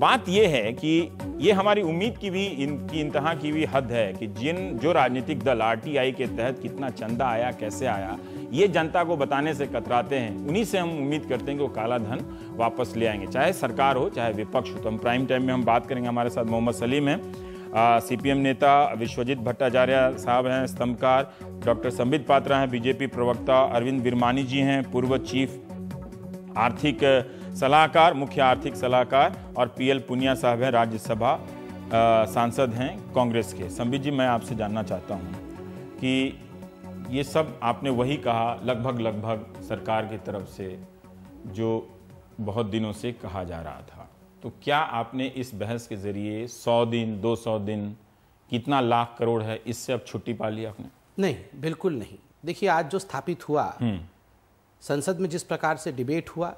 बात यह है कि ये हमारी उम्मीद की भी इनकी इंतहा की भी हद है कि जिन जो राजनीतिक दल आर के तहत कितना चंदा आया कैसे आया ये जनता को बताने से कतराते हैं उन्हीं से हम उम्मीद करते हैं कि वो काला धन वापस ले आएंगे चाहे सरकार हो चाहे विपक्ष हो तो हम प्राइम टाइम में हम बात करेंगे हमारे साथ मोहम्मद सलीम हैं सीपीएम नेता विश्वजीत भट्टाचार्य साहब हैं स्तंभकार डॉक्टर संबित पात्रा हैं बीजेपी प्रवक्ता अरविंद बिरमानी जी हैं पूर्व चीफ आर्थिक सलाहकार मुख्य आर्थिक सलाहकार और पीएल पुनिया साहब हैं राज्यसभा सांसद हैं कांग्रेस के संबित जी मैं आपसे जानना चाहता हूं कि ये सब आपने वही कहा लगभग लगभग सरकार की तरफ से जो बहुत दिनों से कहा जा रहा था तो क्या आपने इस बहस के ज़रिए 100 दिन 200 दिन कितना लाख करोड़ है इससे अब छुट्टी पा ली आपने नहीं बिल्कुल नहीं देखिए आज जो स्थापित हुआ हम्म। संसद में जिस प्रकार से डिबेट हुआ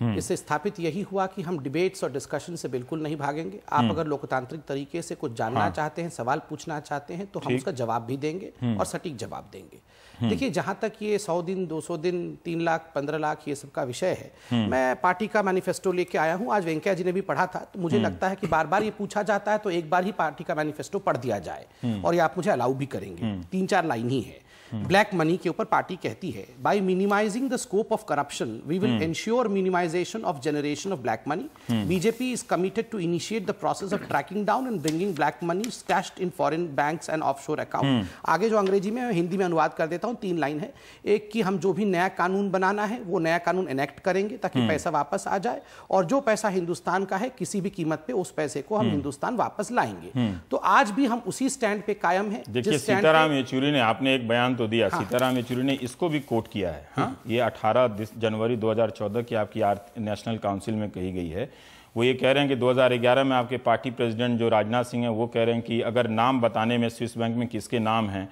हम्म। इससे स्थापित यही हुआ कि हम डिबेट्स और डिस्कशन से बिल्कुल नहीं भागेंगे आप हम्म। अगर लोकतांत्रिक तरीके से कुछ जानना हाँ। चाहते हैं सवाल पूछना चाहते हैं तो हम उसका जवाब भी देंगे हम्म। और सटीक जवाब देंगे देखिए जहां तक ये सौ दिन दो सौ दिन तीन लाख पंद्रह लाख ये सब का विषय है मैं पार्टी का मैनिफेस्टो लेके आया हूँ आज वेंकैया जी ने भी पढ़ा था तो मुझे लगता है कि बार बार ये पूछा जाता है तो एक बार ही पार्टी का मैनिफेस्टो पढ़ दिया जाए और ये आप मुझे अलाउ भी करेंगे तीन चार लाइन ही है ब्लैक मनी के ऊपर पार्टी कहती है by minimizing the scope of corruption we will ensure minimize minimization of generation of black money. Hmm. BJP is committed to initiate the process of tracking down and bringing black money stashed in foreign banks and offshore account. Hmm. आगे जो अंग्रेजी में हिंदी में अनुवाद कर देता हूँ तीन लाइन है एक कि हम जो भी नया कानून बनाना है वो नया कानून एनेक्ट करेंगे ताकि hmm. पैसा वापस आ जाए और जो पैसा हिंदुस्तान का है किसी भी कीमत पे उस पैसे को हम hmm. हिंदुस्तान वापस लाएंगे hmm. तो आज भी हम उसी स्टैंड पे कायम है सीताराम येचुरी ने आपने एक बयान तो दिया हाँ। सीताराम येचुरी ने इसको भी कोट किया है हाँ? hmm. ये 18 जनवरी 2014 की आपकी नेशनल काउंसिल में कही गई है वो ये कह रहे हैं कि 2011 में आपके पार्टी प्रेसिडेंट जो राजनाथ सिंह हैं वो कह रहे हैं कि अगर नाम बताने में स्विस बैंक में किसके नाम हैं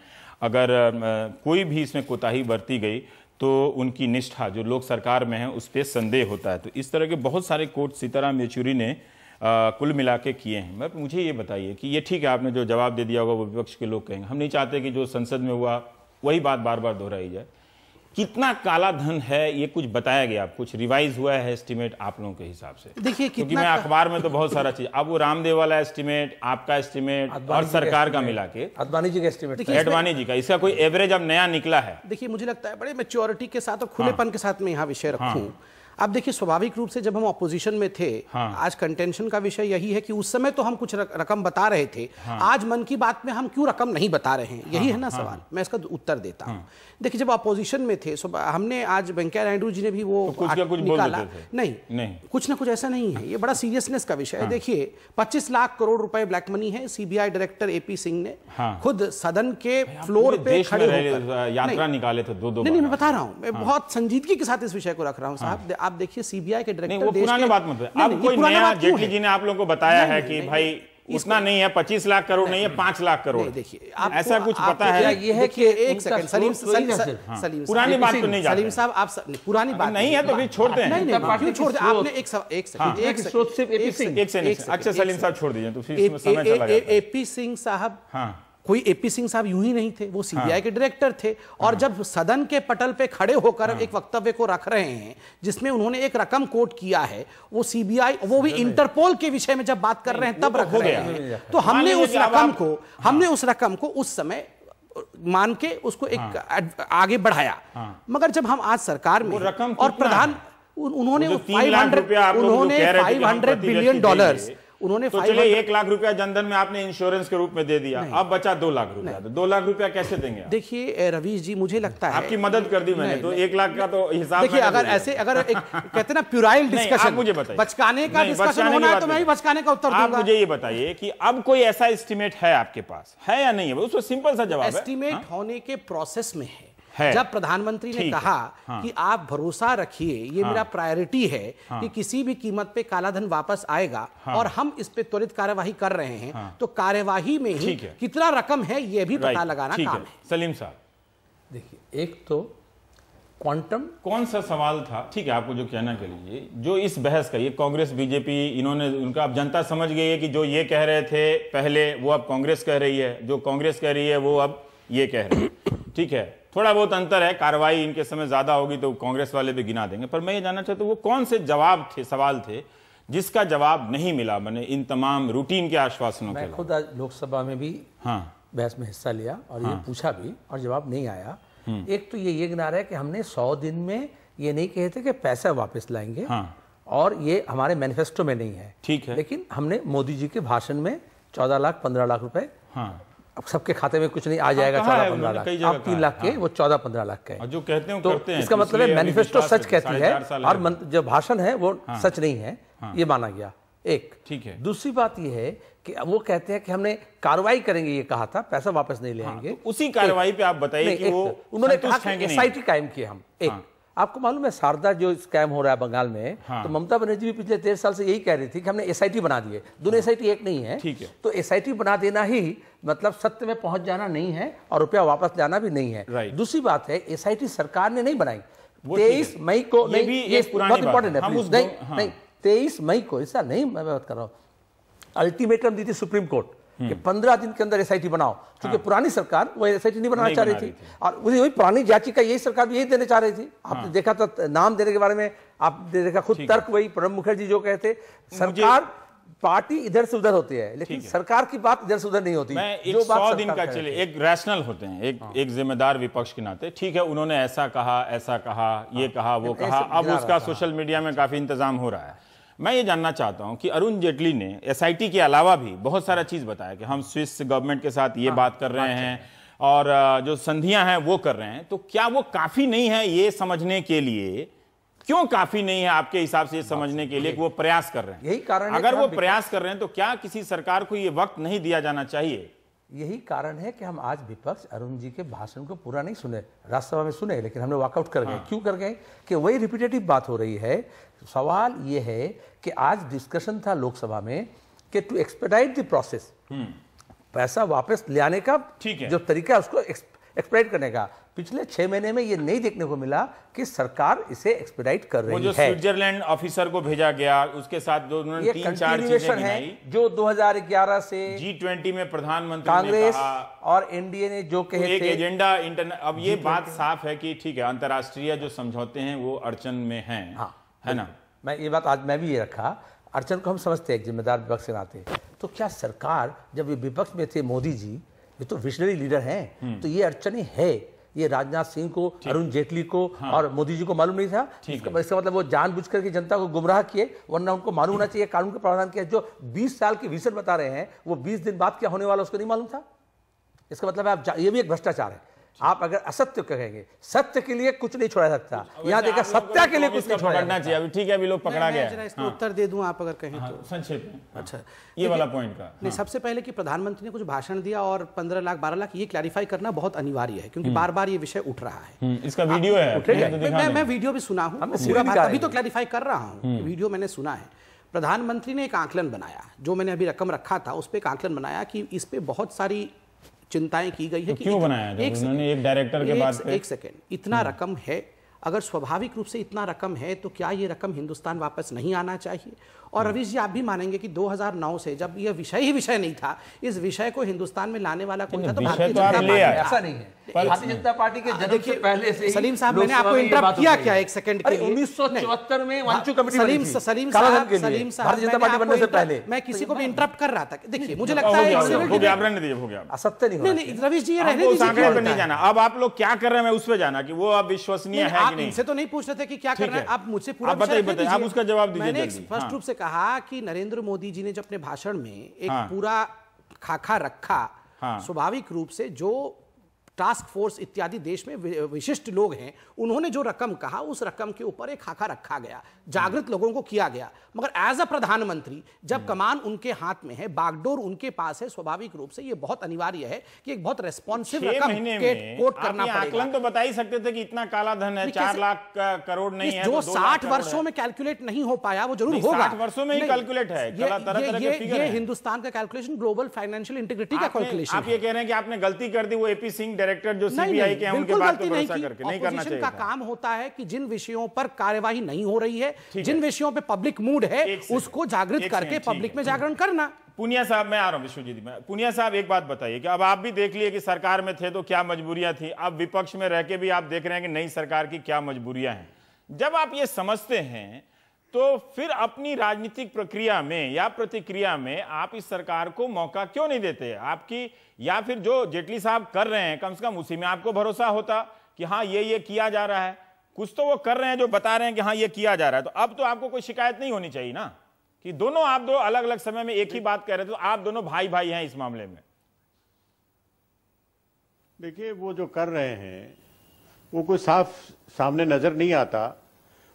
अगर कोई भी इसमें कोताही बरती गई तो उनकी निष्ठा जो लोग सरकार में है उस पर संदेह होता है तो इस तरह के बहुत सारे कोर्ट सीताराम येचुरी ने आ, कुल मिला के किए हैं मैं मुझे ये बताइए कि ये ठीक है आपने जो जवाब दे दिया होगा वो विपक्ष के लोग कहेंगे हम नहीं चाहते कि जो संसद में हुआ वही बात बार बार दोहराई जाए कितना काला धन है ये कुछ बताया गया कुछ रिवाइज हुआ है एस्टीमेट आप लोगों के हिसाब से देखिए क्योंकि मैं अखबार में तो बहुत सारा चीज अब वो रामदेव वाला एस्टीमेट आपका एस्टीमेट और सरकार का मिला के अडवाणी जी का एस्टीमेट अडवाणी जी का इसका कोई एवरेज अब नया निकला है देखिए मुझे लगता है बड़े मेच्योरिटी के साथ और खुलेपन हाँ। के साथ में यहाँ विषय रखूँ हाँ। आप देखिए स्वाभाविक रूप से जब हम ऑपोजिशन में थे हाँ। आज कंटेंशन का विषय यही है कि उस समय तो हम कुछ रकम बता रहे थे हाँ। आज मन की बात में हम क्यों रकम नहीं बता रहे हैं यही हाँ, है ना हाँ, हाँ। सवाल हाँ। मैं इसका उत्तर देता हूँ हाँ। देखिए जब अपोजिशन में थे हमने आज वेंकैया नायडू जी ने भी वो तो कुछ कुछ निकाला नहीं कुछ ना कुछ ऐसा नहीं है ये बड़ा सीरियसनेस का विषय है हाँ। देखिए पच्चीस लाख करोड़ रुपए ब्लैक मनी है सीबीआई डायरेक्टर एपी सिंह ने खुद सदन के फ्लोर पे खड़े यात्रा निकाले थे दो दो नहीं मैं बता रहा हूँ मैं बहुत संजीदगी के साथ इस विषय को रख रहा हूँ साहब आप आप देखिए सीबीआई के डायरेक्टर जेटली जी ने आप लोगों को बताया है कि भाई उतना नहीं है पच्चीस लाख करोड़ नहीं है पांच लाख करोड़ देखिए ऐसा कुछ पता है ये है कि एक सेकंड सलीम तो सलीम हाँ। पुरानी बात तो नहीं सलीम साहब आप पुरानी बात नहीं है तो फिर छोड़ते हैं क्यों छोड़ते आपने एक एक स्रोत हाँ। सिर्फ एक अच्छा सलीम साहब छोड़ दीजिए एपी सिंह साहब हाँ। कोई एपी सिंह साहब यूं ही नहीं थे वो सीबीआई हाँ। के डायरेक्टर थे और हाँ। जब सदन के पटल पे खड़े होकर हाँ। एक वक्तव्य को रख रहे हैं जिसमें उन्होंने एक रकम कोट किया है वो सीबीआई वो भी इंटरपोल के विषय में जब बात कर रहे हैं तब तो रख रहे हैं तो हमने उस रकम को हमने उस रकम को उस समय मान के उसको एक हाँ। आगे बढ़ाया हाँ। मगर जब हम आज सरकार में और प्रधान उन्होंने फाइव उन्होंने 500 बिलियन डॉलर्स उन्होंने तो चलिए एक लाख रुपया जनधन में आपने इंश्योरेंस के रूप में दे दिया अब बचा दो लाख रुपया तो दो लाख रुपया कैसे देंगे देखिए रवीश जी मुझे लगता है आपकी मदद कर दी मैंने तो एक लाख का तो हिसाब देखिए अगर ऐसे अगर एक कहते ना प्यूराइल डिस्कशन मुझे बताइए बचकाने का डिस्कशन होना है तो मैं ही बचकाने का उत्तर आप मुझे ये बताइए कि अब कोई ऐसा एस्टिमेट है आपके पास है या नहीं है उसमें सिंपल सा जवाब एस्टिमेट हाँ? होने के प्रोसेस में है है जब प्रधानमंत्री ने कहा हाँ। कि आप भरोसा रखिए ये हाँ। मेरा प्रायोरिटी है हाँ। कि किसी भी कीमत पे काला धन वापस आएगा हाँ। और हम इस पे त्वरित कार्यवाही कर रहे हैं हाँ। तो कार्यवाही में ही कितना रकम है ये भी पता लगाना काम है सलीम साहब देखिए एक तो क्वांटम कौन सा सवाल था ठीक है आपको जो कहना कह लीजिए जो इस बहस का ये कांग्रेस बीजेपी इन्होंने उनका आप जनता समझ गई है कि जो ये कह रहे थे पहले वो अब कांग्रेस कह रही है जो कांग्रेस कह रही है वो अब ये कह रही है ठीक है थोड़ा बहुत अंतर है कार्रवाई इनके समय ज़्यादा होगी तो कांग्रेस वाले भी गिना देंगे पर मैं ये जानना चाहता हूँ वो कौन से जवाब थे सवाल थे जिसका जवाब नहीं मिला मैंने इन तमाम रूटीन के आश्वासनों मैं के खुद आज लोकसभा में भी हाँ बहस में हिस्सा लिया और हाँ। ये पूछा भी और जवाब नहीं आया हम्म। एक तो ये ये गिना रहा है कि हमने सौ दिन में ये नहीं कहे थे कि पैसा वापस लाएंगे हाँ। और ये हमारे मैनिफेस्टो में नहीं है ठीक है लेकिन हमने मोदी जी के भाषण में चौदह लाख पंद्रह लाख रुपए हाँ। अब सबके खाते में कुछ नहीं आ हाँ, जाएगा चौदह पंद्रह लाख आप तीन लाख के हाँ। वो चौदह पंद्रह लाख के जो कहते हैं तो करते हैं मतलब है मैनिफेस्टो सच कहती है और जो भाषण है वो हाँ। सच नहीं है ये माना गया एक ठीक है दूसरी बात यह है कि वो कहते हैं कि हमने कार्रवाई करेंगे ये कहा था पैसा वापस नहीं लेंगे तो उसी कार्रवाई पे आप बताइए कि वो उन्होंने कहा कि एसआईटी कायम किए हम एक आपको मालूम है शारदा जो स्कैम हो रहा है बंगाल में हाँ। तो ममता बनर्जी भी पिछले तेरह साल से यही कह रही थी कि हमने एसआईटी बना दिए दोनों हाँ। एसआईटी एक नहीं है ठीक है तो एसआईटी बना देना ही मतलब सत्य में पहुंच जाना नहीं है और रुपया वापस लाना भी नहीं है दूसरी बात है एसआईटी सरकार ने नहीं बनाई तेईस मई को नहीं बहुत इंपॉर्टेंट है हाँ। नहीं तेईस मई को ऐसा नहीं मैं बात कर रहा हूँ अल्टीमेटम दी थी सुप्रीम कोर्ट कि हम्म। पंद्रह दिन के अंदर एस बनाओ क्योंकि हाँ। पुरानी सरकार वो एस नहीं बनाना चाह रही थी और वही पुरानी याचिका यही सरकार भी यही देने चाह रही थी आपने हाँ। देखा था तो नाम देने के बारे में आप देखा खुद तर्क वही प्रणब मुखर्जी जो कहते सरकार पार्टी इधर से उधर होती है लेकिन सरकार की बात इधर से उधर नहीं होती मैं एक जो बात दिन का चले एक रैशनल होते हैं एक हाँ। एक जिम्मेदार विपक्ष के नाते ठीक है उन्होंने ऐसा कहा ऐसा कहा ये हाँ। कहा वो कहा अब उसका सोशल मीडिया में काफी इंतजाम हो रहा है मैं ये जानना चाहता हूं कि अरुण जेटली ने एसआईटी के अलावा भी बहुत सारा चीज बताया कि हम स्विस गवर्नमेंट के साथ ये हाँ, बात कर रहे हैं और जो संधियां हैं वो कर रहे हैं तो क्या वो काफी नहीं है ये समझने के लिए क्यों काफी नहीं है आपके हिसाब से ये समझने के लिए कि वो प्रयास कर रहे हैं यही कारण अगर वो प्रयास कर रहे हैं तो क्या किसी सरकार को ये वक्त नहीं दिया जाना चाहिए यही कारण है कि हम आज विपक्ष अरुण जी के भाषण को पूरा नहीं सुने राज्यसभा में सुने लेकिन हमने वॉकआउट कर गए हाँ। क्यों कर गए कि वही रिपीटेटिव बात हो रही है सवाल ये है कि आज डिस्कशन था लोकसभा में कि टू एक्सपेडाइट द प्रोसेस पैसा वापस ले आने का ठीक है जो तरीका उसको एक्सपेडाइट करने का पिछले छह महीने में ये नहीं देखने को मिला कि सरकार इसे एक्सपेडाइट कर रही वो जो स्विट्जरलैंड ऑफिसर को भेजा गया उसके साथ जो उन्होंने तीन चार चीजें है जो 2011 से जी ट्वेंटी में प्रधानमंत्री कांग्रेस और एनडीए ने जो कहे तो एक थे, एजेंडा इंटरनेट अब ये बात साफ है कि ठीक है अंतर्राष्ट्रीय जो समझौते हैं वो अड़चन में है हाँ। है ना मैं ये बात आज मैं भी ये रखा अर्चन को हम समझते हैं एक जिम्मेदार विपक्ष के नाते तो क्या सरकार जब ये विपक्ष में थे मोदी जी ये तो विशनरी लीडर हैं हम्म। तो ये अड़चने है ये राजनाथ सिंह को अरुण जेटली को हाँ। और मोदी जी को मालूम नहीं था इसका, इसका मतलब वो जानबूझ करके जनता को गुमराह किए वरना उनको मालूम होना चाहिए कानून का प्रावधान किया जो 20 साल के विजन बता रहे हैं वो 20 दिन बाद क्या होने वाला उसको नहीं मालूम था इसका मतलब आप ये भी एक भ्रष्टाचार है आप अगर असत्य कहेंगे सत्य के लिए कुछ नहीं छोड़ा सकता यहाँ देखा सत्य के लिए तो कुछ नहीं छोड़ना चाहिए अभी ठीक है अभी लोग पकड़ा गया हाँ। उत्तर दे दूं आप अगर कहें हाँ, तो संक्षेप हाँ। अच्छा ये वाला पॉइंट का नहीं सबसे पहले कि प्रधानमंत्री ने कुछ भाषण दिया और पंद्रह लाख बारह लाख ये क्लैरिफाई करना बहुत अनिवार्य है क्योंकि हम्म। बार बार ये विषय उठ रहा है हम्म, इसका वीडियो है तो मैं वीडियो भी सुना हूँ अभी तो क्लैरिफाई कर रहा हूँ हम्म। वीडियो मैंने सुना है प्रधानमंत्री ने एक आंकलन बनाया जो मैंने अभी रकम रखा था उस पर एक आंकलन बनाया कि इस पर बहुत सारी चिंताएं की गई है तो कि क्यों बनाया एक एक डायरेक्टर के बाद एक सेकेंड इतना रकम है अगर स्वाभाविक रूप से इतना रकम है तो क्या ये रकम हिंदुस्तान वापस नहीं आना चाहिए और हाँ। रवीश जी आप भी मानेंगे कि 2009 से जब यह विषय ही विषय नहीं था इस विषय को हिंदुस्तान में लाने वाला कौन था तो भारतीय तो जनता पार्टी ऐसा नहीं है भारतीय जनता हाँ, पार्टी के हाँ, जन्म से पहले से सलीम साहब मैंने आपको इंटरप्ट किया क्या एक सेकंड के उन्नीस में वांचू कमेटी सलीम सलीम साहब सलीम साहब जनता पार्टी बनने से पहले मैं किसी तो को भी इंटरप्ट कर रहा था देखिए मुझे लगता है असत्य नहीं रवीश जी ये रहने नहीं जाना अब आप लोग क्या कर रहे हैं उस पर जाना की वो अब विश्वसनीय है आप इनसे तो नहीं पूछ रहे थे कि क्या कर रहे हैं आप मुझसे पूरा बताइए आप उसका जवाब दीजिए स्पष्ट रूप से कहा कि नरेंद्र मोदी जी ने जो अपने भाषण में एक हाँ। पूरा खाखा रखा हाँ। स्वाभाविक रूप से जो टास्क फोर्स इत्यादि देश में विशिष्ट लोग हैं उन्होंने जो रकम कहा उस रकम के ऊपर एक खाका रखा गया जागृत हम्म। लोगों को किया गया मगर एज अ प्रधानमंत्री जब हम्म। कमान उनके हाथ में है बागडोर उनके पास है स्वाभाविक रूप से ये बहुत अनिवार्य है कि एक बहुत रेस्पॉन्सिव रकम कोट करना आकलन तो बता ही सकते थे कि इतना काला धन है चार लाख करोड़ नहीं है जो तो साठ वर्षो में कैलकुलेट नहीं हो पाया वो जरूर होगा वर्षो में कैलकुलेट है हिंदुस्तान का कैलकुलेशन ग्लोबल फाइनेंशियल इंटीग्रिटी का कैलकुलेशन आप ये कह रहे हैं कि आपने गलती कर दी वो एपी सिंह डायरेक्ट डायरेक्टर जो सीबीआई के उनके बात पर भरोसा करके नहीं करना चाहिए का काम होता है कि जिन विषयों पर कार्यवाही नहीं हो रही है जिन विषयों पे पब्लिक मूड है उसको जागृत करके पब्लिक में जागरण करना पुनिया साहब मैं आ रहा हूँ विश्वजीत मैं पुनिया साहब एक बात बताइए कि अब आप भी देख लिए कि सरकार में थे तो क्या मजबूरियां थी अब विपक्ष में रह के भी आप देख रहे हैं कि नई सरकार की क्या मजबूरियां हैं जब आप ये समझते हैं तो फिर अपनी राजनीतिक प्रक्रिया में या प्रतिक्रिया में आप इस सरकार को मौका क्यों नहीं देते आपकी या फिर जो जेटली साहब कर रहे हैं कम से कम उसी में आपको भरोसा होता कि हाँ ये ये किया जा रहा है कुछ तो वो कर रहे हैं जो बता रहे हैं कि हाँ ये किया जा रहा है तो अब तो आपको कोई शिकायत नहीं होनी चाहिए ना कि दोनों आप दो अलग अलग समय में एक ही बात कह रहे थे तो आप दोनों भाई भाई हैं इस मामले में देखिए वो जो कर रहे हैं वो कोई साफ सामने नजर नहीं आता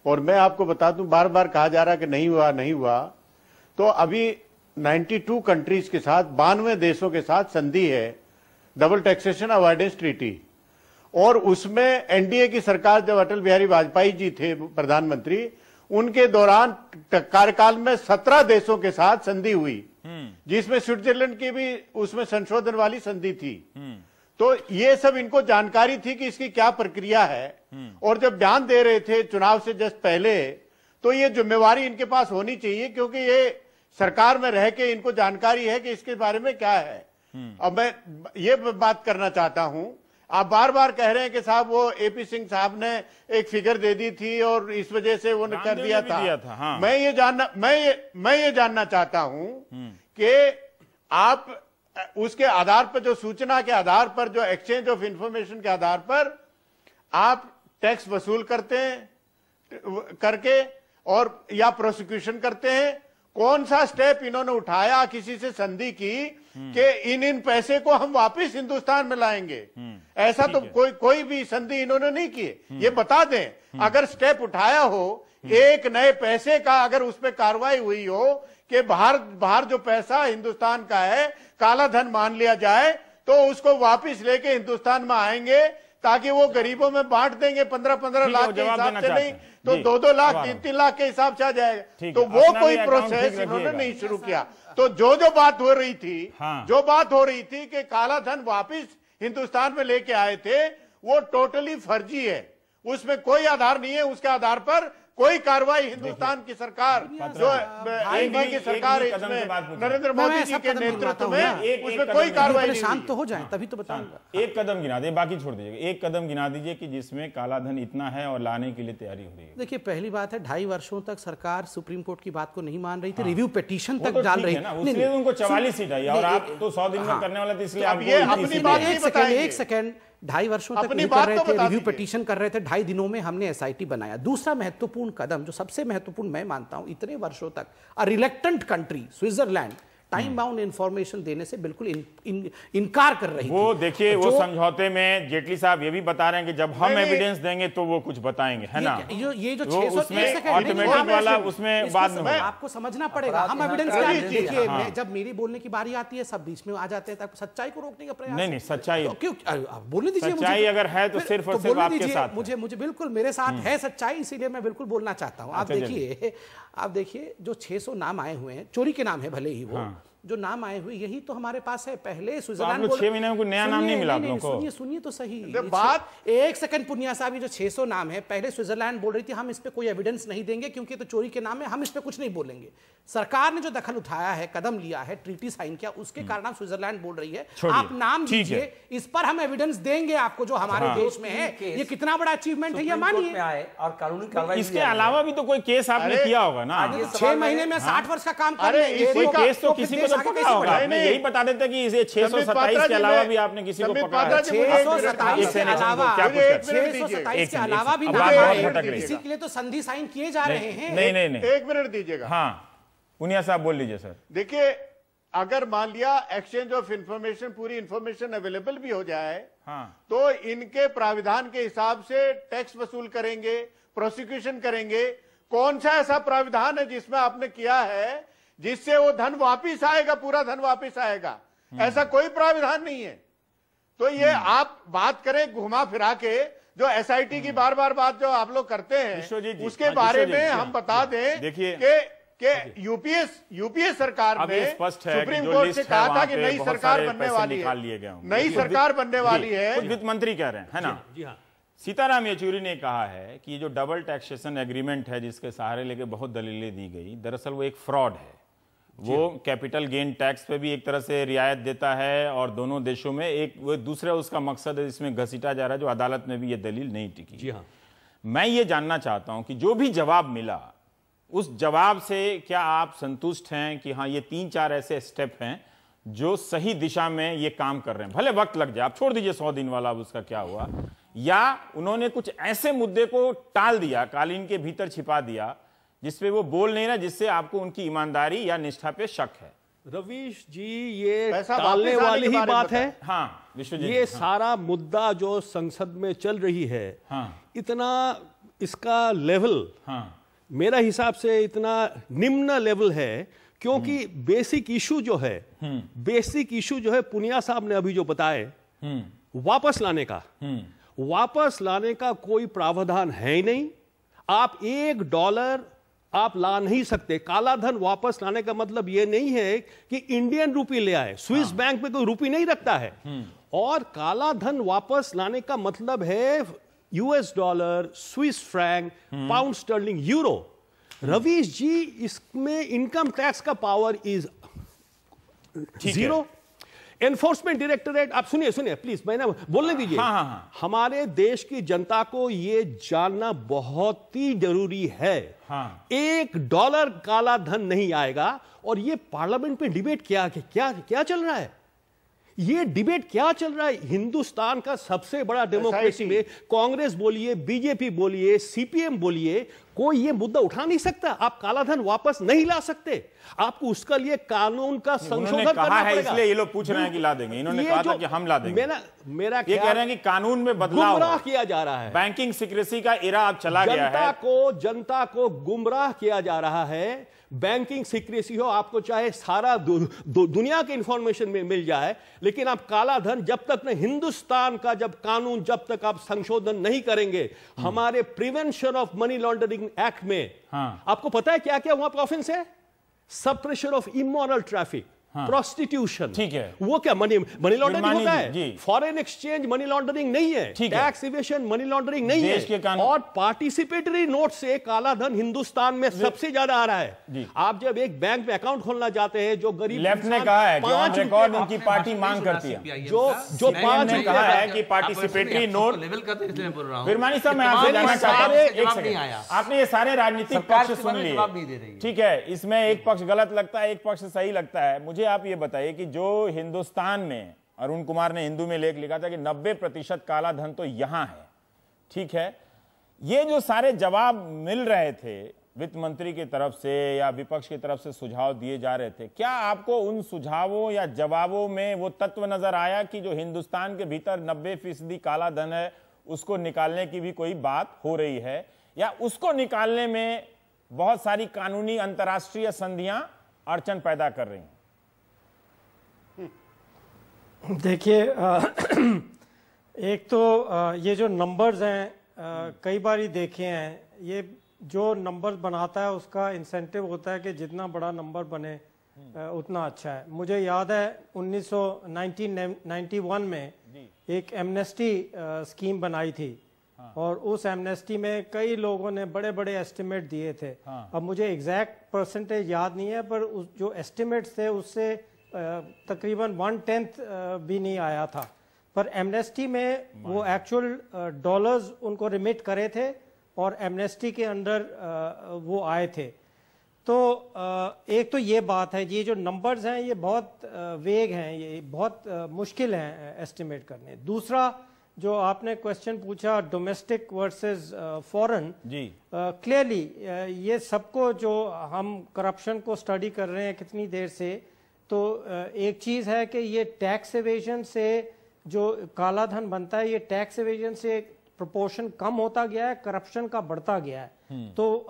और मैं आपको बता दूं बार बार कहा जा रहा है कि नहीं हुआ नहीं हुआ तो अभी 92 कंट्रीज के साथ बानवे देशों के साथ संधि है डबल टैक्सेशन अवॉइडेंस ट्रीटी और उसमें एनडीए की सरकार जब अटल बिहारी वाजपेयी जी थे प्रधानमंत्री उनके दौरान कार्यकाल में सत्रह देशों के साथ संधि हुई हम्म। जिसमें स्विट्जरलैंड की भी उसमें संशोधन वाली संधि थी हम्म। तो ये सब इनको जानकारी थी कि इसकी क्या प्रक्रिया है हम्म। और जब बयान दे रहे थे चुनाव से जस्ट पहले तो ये जिम्मेवारी इनके पास होनी चाहिए क्योंकि ये सरकार में रह के इनको जानकारी है कि इसके बारे में क्या है हम्म। अब मैं ये बात करना चाहता हूं आप बार बार कह रहे हैं कि साहब वो एपी सिंह साहब ने एक फिगर दे दी थी और इस वजह से वो कर दिया था, दिया था हाँ। मैं ये जानना मैं ये मैं ये जानना चाहता हूं हम्म। कि आप उसके आधार पर जो सूचना के आधार पर जो एक्सचेंज ऑफ इंफॉर्मेशन के आधार पर आप टैक्स वसूल करते हैं करके और या प्रोसिक्यूशन करते हैं कौन सा स्टेप इन्होंने उठाया किसी से संधि की हम्म। कि इन इन पैसे को हम वापस हिंदुस्तान में लाएंगे हम्म। ऐसा तो कोई कोई भी संधि इन्होंने नहीं किए हम्म। ये बता दें अगर स्टेप उठाया हो एक नए पैसे का अगर उस पर कार्रवाई हुई हो कि बाहर बाहर जो पैसा हिंदुस्तान का है काला धन मान लिया जाए तो उसको वापस लेके हिंदुस्तान में आएंगे ताकि वो गरीबों में बांट देंगे पंद्रह पंद्रह लाख के हिसाब से नहीं तो दो दो लाख तीन तीन लाख के हिसाब से आ जाएगा तो वो कोई प्रोसेस इन्होंने नहीं शुरू किया तो जो जो बात हो रही थी हाँ। जो बात हो रही थी कि काला धन वापिस हिंदुस्तान में लेके आए थे वो टोटली फर्जी है उसमें कोई आधार नहीं है उसके आधार पर कोई कार्रवाई हिंदुस्तान की सरकार जो एनडीए की सरकार इसमें नरेंद्र मोदी जी के नेतृत्व में उसमें कोई कार्रवाई शांत तो हो जाए तभी तो बताऊंगा हाँ, एक कदम गिना दे बाकी छोड़ दीजिए एक कदम गिना दीजिए कि जिसमें कालाधन इतना है और लाने के लिए तैयारी हो रही है देखिए पहली बात है ढाई वर्षों तक सरकार सुप्रीम कोर्ट की बात को नहीं मान रही थी हाँ। रिव्यू पिटिशन तक तो डाल रही है उनको चवालीस सीट आई और आप तो सौ दिन में हाँ। करने वाला था इसलिए तो एक सेकेंड ढाई वर्षों तक कर रहे तो थे रिव्यू पिटीशन कर रहे थे ढाई दिनों में हमने एसआईटी बनाया दूसरा महत्वपूर्ण कदम जो सबसे महत्वपूर्ण मैं मानता हूं इतने वर्षों तक a reluctant country Switzerland time bound information देने से बिल्कुल इन, इन, इनकार कर रही वो देखिए वो समझौते में जेटली साहब ये भी बता रहे हैं कि जब हम एविडेंस देंगे तो वो कुछ बताएंगे है ना ये, ये जो वाला उसमें आपको समझना पड़ेगा हम एविडेंस देखिए हाँ। जब मेरी बोलने की बारी आती है सब बीच में आ जाते हैं सच्चाई को रोकने का प्रयास नहीं नहीं सच्चाई तो बोलने दीजिए सच्चाई तो। अगर है तो सिर्फ और तो सिर्फ आपके साथ मुझे मुझे बिल्कुल मेरे साथ हम्म। है सच्चाई इसीलिए मैं बिल्कुल बोलना चाहता हूँ आप अच्छा, देखिए आप देखिए जो 600 नाम आए हुए हैं चोरी के नाम है भले ही वो हाँ। जो नाम आए हुए यही तो हमारे पास है पहले स्विट्जरलैंड छह महीने में कोई नया नाम नहीं मिला सुनिए सुनिए तो सही बात एक सेकंड पुनिया साहब ये जो 600 नाम है पहले स्विट्जरलैंड बोल रही थी हम इस पर कोई एविडेंस नहीं देंगे क्योंकि तो चोरी के नाम है हम इस पर कुछ नहीं बोलेंगे सरकार ने जो दखल उठाया है कदम लिया है ट्रीटी साइन किया उसके हम्म। कारण आप स्विट्जरलैंड बोल रही है आप नाम दीजिए इस पर हम एविडेंस देंगे आपको जो हमारे हाँ। देश में है ये कितना बड़ा अचीवमेंट है ये मानिए और कानूनी कार्रवाई इसके अलावा भी तो कोई केस आपने किया होगा ना छह महीने में साठ वर्ष का काम कर रहे हैं किसी को तो पकड़ा होगा आपने यही बता देते कि इसे 627 के अलावा भी आपने किसी को पकड़ा 627 के अलावा 627 के अलावा भी नाम इसी के लिए तो संधि साइन किए जा रहे हैं नहीं नहीं नहीं एक मिनट दीजिएगा हाँ पुनिया साहब बोल लीजिए सर देखिए अगर मान लिया एक्सचेंज ऑफ इंफॉर्मेशन पूरी इंफॉर्मेशन अवेलेबल भी हो जाए हाँ। तो इनके प्राविधान के हिसाब से टैक्स वसूल करेंगे प्रोसिक्यूशन करेंगे कौन सा ऐसा प्राविधान है जिसमें आपने किया है जिससे वो धन वापिस आएगा पूरा धन वापिस आएगा हम्म। ऐसा कोई प्राविधान नहीं है तो ये हम्म। आप बात करें घुमा फिरा के जो एसआईटी की हम्म। बार बार बात जो आप लोग करते हैं उसके हाँ, बारे में हम बता हाँ, दें देखिए कि यूपीएस यूपीए सरकार ने सुप्रीम कोर्ट से कहा था कि नई सरकार बनने वाली है नई सरकार बनने वाली है वित्त मंत्री कह रहे हैं है ना जी हाँ सीताराम येचुरी ने कहा है कि ये जो डबल टैक्सेशन एग्रीमेंट है जिसके सहारे लेके बहुत दलीलें दी गई दरअसल वो एक फ्रॉड है वो कैपिटल गेन टैक्स पे भी एक तरह से रियायत देता है और दोनों देशों में एक वो दूसरा उसका मकसद है इसमें घसीटा जा रहा है जो अदालत में भी ये दलील नहीं टिकी जी हाँ मैं ये जानना चाहता हूं कि जो भी जवाब मिला उस जवाब से क्या आप संतुष्ट हैं कि हाँ ये तीन चार ऐसे स्टेप हैं जो सही दिशा में ये काम कर रहे हैं भले वक्त लग जाए आप छोड़ दीजिए सौ दिन वाला अब उसका क्या हुआ या उन्होंने कुछ ऐसे मुद्दे को टाल दिया कालीन के भीतर छिपा दिया जिसपे वो बोल नहीं रहा जिससे आपको उनकी ईमानदारी या निष्ठा पे शक है रवीश जी ये टालने वाली ही बात है हाँ विश्वजीत ये हाँ। सारा मुद्दा जो संसद में चल रही है हाँ। इतना इसका लेवल हाँ। मेरा हिसाब से इतना निम्न लेवल है क्योंकि हम्म। बेसिक इशू जो है हम्म। बेसिक इशू जो है पुनिया साहब ने अभी जो बताए हम्म। वापस लाने का वापस लाने का कोई प्रावधान है ही नहीं आप एक डॉलर आप ला नहीं सकते काला धन वापस लाने का मतलब यह नहीं है कि इंडियन रूपी ले आए स्विस हाँ। बैंक में कोई रूपी नहीं रखता है हम्म। और काला धन वापस लाने का मतलब है US dollar Swiss franc hmm. Pound sterling euro hmm. Ravish ji इसमें इनकम टैक्स का power is zero enforcement directorate आप सुनिए सुनिए प्लीज मैं ना बोलने दीजिए हाँ, हाँ, हाँ. हमारे देश की जनता को यह जानना बहुत ही जरूरी है हाँ. एक डॉलर काला धन नहीं आएगा और ये पार्लियामेंट में डिबेट क्या क्या क्या चल रहा है ये डिबेट क्या चल रहा है हिंदुस्तान का सबसे बड़ा डेमोक्रेसी में कांग्रेस बोलिए बीजेपी बोलिए सीपीएम बोलिए कोई ये मुद्दा उठा नहीं सकता आप कालाधन वापस नहीं ला सकते आपको उसका लिए कानून का संशोधन करना है इसलिए ये लोग पूछ रहे हैं कि ला देंगे इन्होंने कहा था कि हम ला देंगे मेरा मेरा ये कह रहे हैं कि कानून में बदलाव किया जा रहा है बैंकिंग सिक्रेसी का इरा अब चला गया है जनता को जनता को गुमराह किया जा रहा है बैंकिंग सीक्रेसी हो आपको चाहे सारा दु, दु, दुनिया के इंफॉर्मेशन में मिल जाए लेकिन आप काला धन जब तक न हिंदुस्तान का जब कानून जब तक आप संशोधन नहीं करेंगे हम्म। हमारे prevention of money laundering act में हाँ। आपको पता है क्या क्या वहां पर ऑफेंस है suppression of immoral traffic prostitution हाँ। ठीक है वो क्या मनी मनी लॉन्ड्रिंग होता है फॉरेन एक्सचेंज मनी लॉन्ड्रिंग नहीं है टैक्स इवेशन मनी लॉन्ड्रिंग नहीं है और पार्टिसिपेटरी नोट से काला धन हिंदुस्तान में सबसे ज्यादा आ रहा है आप जब एक बैंक में अकाउंट खोलना चाहते हैं जो गरीब लेफ्ट ने कहा है कि ऑन रिकॉर्ड उनकी पार्टी मांग करती है जो जो पांच ने कहा है कि पार्टिसिपेटरी नोट लेवल करते इसलिए बोल रहा हूं बिरमानी साहब मैं आपसे जानना चाहता हूं एक सेकंड आपने ये सारे राजनीतिक पक्ष सुन लिए ठीक है इसमें एक पक्ष गलत लगता है एक पक्ष सही लगता है मुझे आप ये बताइए कि जो हिंदुस्तान में अरुण कुमार ने हिंदू में लेख लिखा था कि 90 प्रतिशत काला धन तो यहां है ठीक है ये जो सारे जवाब मिल रहे थे वित्त मंत्री की तरफ से या विपक्ष की तरफ से सुझाव दिए जा रहे थे क्या आपको उन सुझावों या जवाबों में वो तत्व नजर आया कि जो हिंदुस्तान के भीतर 90 फीसदी काला धन है उसको निकालने की भी कोई बात हो रही है या उसको निकालने में बहुत सारी कानूनी अंतर्राष्ट्रीय संधियां अड़चन पैदा कर रही हैं देखिए एक तो ये जो नंबर्स हैं कई बार ही देखे हैं ये जो नंबर बनाता है उसका इंसेंटिव होता है कि जितना बड़ा नंबर बने उतना अच्छा है मुझे याद है 1991 में एक एमनेस्टी स्कीम बनाई थी हाँ। और उस एमनेस्टी में कई लोगों ने बड़े बड़े एस्टिमेट दिए थे हाँ। अब मुझे एग्जैक्ट परसेंटेज याद नहीं है पर उस जो एस्टिमेट्स थे उससे तकरीबन वन टेंथ भी नहीं आया था पर एमनेस्टी में वो एक्चुअल डॉलर्स उनको रिमिट करे थे और एमनेस्टी के अंडर वो आए थे तो एक तो ये बात है ये जो नंबर्स हैं ये बहुत वेग हैं ये बहुत मुश्किल हैं एस्टिमेट करने दूसरा जो आपने क्वेश्चन पूछा डोमेस्टिक वर्सेस फॉरेन जी क्लियरली ये सबको जो हम करप्शन को स्टडी कर रहे हैं कितनी देर से तो एक चीज़ है कि ये टैक्स एवेजन से जो काला धन बनता है ये टैक्स एवेजन से प्रोपोर्शन कम होता गया है करप्शन का बढ़ता गया है हम्म। तो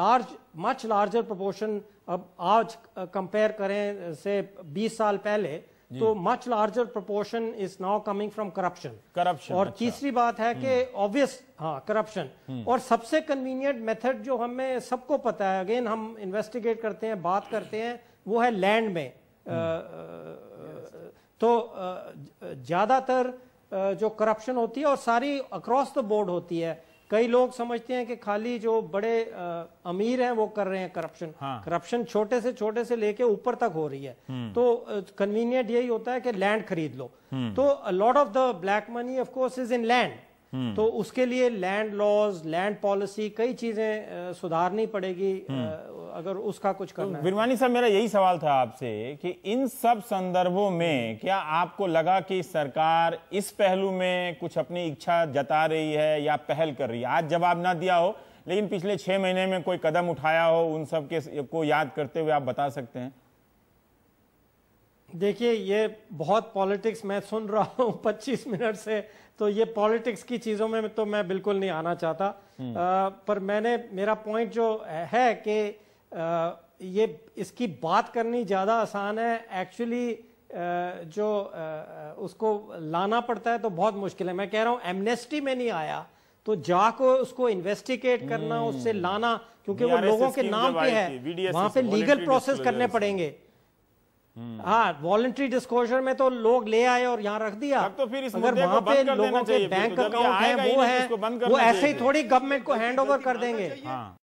लार्ज मच लार्जर प्रोपोर्शन अब आज कंपेयर करें से 20 साल पहले तो much larger proportion is now coming from corruption corruption और अच्छा। तीसरी बात है कि ऑब्वियस हम्म। हाँ करप्शन हम्म। और सबसे कन्वीनियंट मेथड जो हमें सबको पता है अगेन हम इन्वेस्टिगेट करते हैं बात करते हैं वो है लैंड में तो ज़्यादातर जो करप्शन होती है और सारी अक्रॉस द बोर्ड होती है कई लोग समझते हैं कि खाली जो बड़े अमीर हैं वो कर रहे हैं करप्शन हाँ। करप्शन छोटे से छोटे से लेके ऊपर तक हो रही है हम्म। तो कन्वीनियंट यही होता है कि लैंड खरीद लो हम्म। तो lot of the black money of course is in land hmm. तो उसके लिए लैंड लॉज लैंड पॉलिसी कई चीजें सुधारनी पड़ेगी हम्म। अगर उसका कुछ तो करना तो बिरवानी साहब मेरा यही सवाल था आपसे कि इन सब संदर्भों में क्या आपको लगा कि सरकार इस पहलू में कुछ अपनी इच्छा जता रही है या पहल कर रही है आज जवाब ना दिया हो लेकिन पिछले छह महीने में कोई कदम उठाया हो उन सब के को याद करते हुए आप बता सकते हैं देखिए ये बहुत पॉलिटिक्स मैं सुन रहा हूँ 25 मिनट से तो ये पॉलिटिक्स की चीज़ों में तो मैं बिल्कुल नहीं आना चाहता हम्म। आ, पर मैंने मेरा पॉइंट जो है कि ये इसकी बात करनी ज़्यादा आसान है एक्चुअली जो आ, उसको लाना पड़ता है तो बहुत मुश्किल है मैं कह रहा हूँ एमनेस्टी में नहीं आया तो जाकर उसको इन्वेस्टिगेट करना उससे हम्म। लाना क्योंकि वो लोगों के नाम पे है वहां पे लीगल प्रोसेस करने पड़ेंगे हाँ वॉलेंट्री डिस्कोजर में तो लोग ले आए और यहाँ रख दिया तो फिर इस अगर वहाँ पे लोगों के बैंक अकाउंट है वो है वो ऐसे ही थोड़ी गवर्नमेंट को हैंड ओवर कर देंगे